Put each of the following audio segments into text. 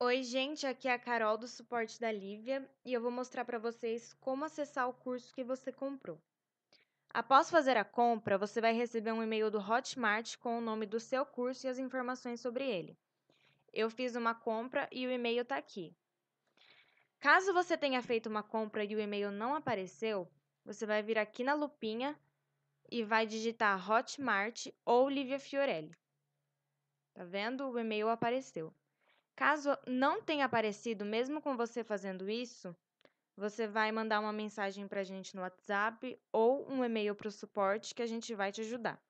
Oi, gente, aqui é a Carol do suporte da Lívia e eu vou mostrar para vocês como acessar o curso que você comprou. Após fazer a compra, você vai receber um e-mail do Hotmart com o nome do seu curso e as informações sobre ele. Eu fiz uma compra e o e-mail está aqui. Caso você tenha feito uma compra e o e-mail não apareceu, você vai vir aqui na lupinha e vai digitar Hotmart ou Lívia Fiorelli. Tá vendo? O e-mail apareceu. Caso não tenha aparecido, mesmo com você fazendo isso, você vai mandar uma mensagem para a gente no WhatsApp ou um e-mail para o suporte que a gente vai te ajudar.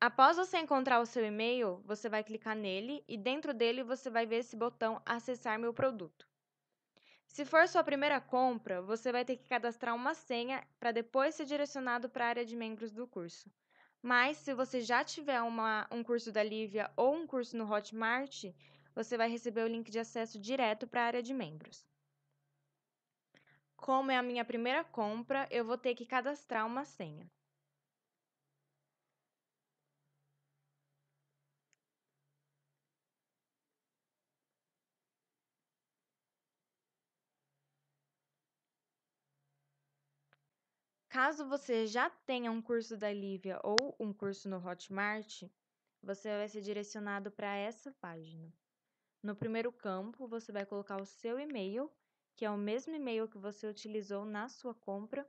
Após você encontrar o seu e-mail, você vai clicar nele e dentro dele você vai ver esse botão Acessar meu produto. Se for sua primeira compra, você vai ter que cadastrar uma senha para depois ser direcionado para a área de membros do curso. Mas se você já tiver uma, um curso da Lívia ou um curso no Hotmart, você vai receber o link de acesso direto para a área de membros. Como é a minha primeira compra, eu vou ter que cadastrar uma senha. Caso você já tenha um curso da Lívia ou um curso no Hotmart, você vai ser direcionado para essa página. No primeiro campo, você vai colocar o seu e-mail, que é o mesmo e-mail que você utilizou na sua compra,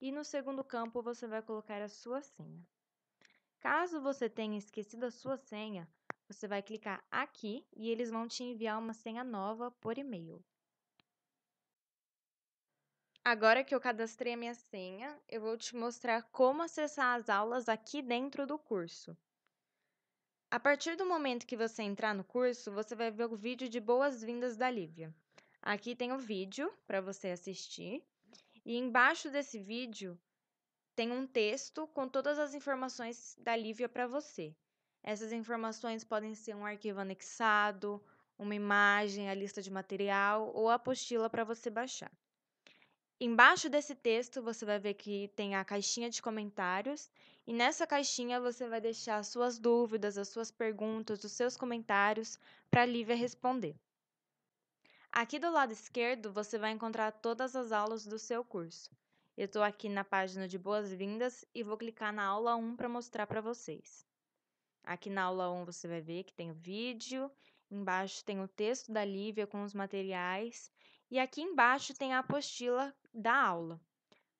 e no segundo campo, você vai colocar a sua senha. Caso você tenha esquecido a sua senha, você vai clicar aqui e eles vão te enviar uma senha nova por e-mail. Agora que eu cadastrei a minha senha, eu vou te mostrar como acessar as aulas aqui dentro do curso. A partir do momento que você entrar no curso, você vai ver o vídeo de boas-vindas da Lívia. Aqui tem o vídeo para você assistir e embaixo desse vídeo tem um texto com todas as informações da Lívia para você. Essas informações podem ser um arquivo anexado, uma imagem, a lista de material ou a apostila para você baixar. Embaixo desse texto você vai ver que tem a caixinha de comentários e nessa caixinha você vai deixar as suas dúvidas, as suas perguntas, os seus comentários para a Lívia responder. Aqui do lado esquerdo você vai encontrar todas as aulas do seu curso. Eu estou aqui na página de boas-vindas e vou clicar na aula 1 para mostrar para vocês. Aqui na aula 1 você vai ver que tem o vídeo, embaixo tem o texto da Lívia com os materiais e aqui embaixo tem a apostila da aula.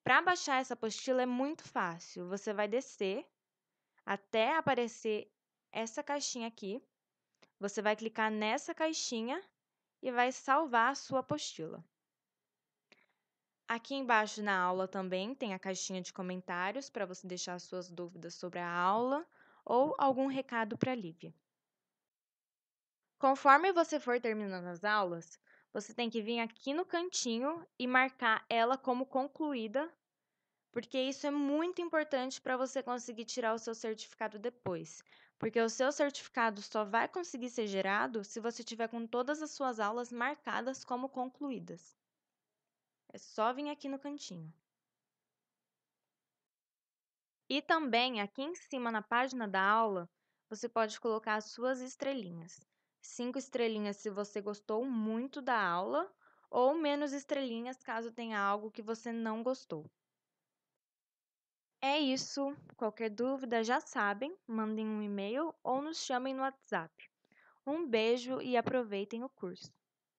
Para baixar essa apostila é muito fácil. Você vai descer até aparecer essa caixinha aqui. Você vai clicar nessa caixinha e vai salvar a sua apostila. Aqui embaixo na aula também tem a caixinha de comentários para você deixar suas dúvidas sobre a aula ou algum recado para a Lívia. Conforme você for terminando as aulas, você tem que vir aqui no cantinho e marcar ela como concluída, porque isso é muito importante para você conseguir tirar o seu certificado depois. Porque o seu certificado só vai conseguir ser gerado se você tiver com todas as suas aulas marcadas como concluídas. É só vir aqui no cantinho. E também aqui em cima na página da aula, você pode colocar as suas estrelinhas cinco estrelinhas se você gostou muito da aula ou menos estrelinhas caso tenha algo que você não gostou. É isso. Qualquer dúvida já sabem, mandem um e-mail ou nos chamem no WhatsApp. Um beijo e aproveitem o curso.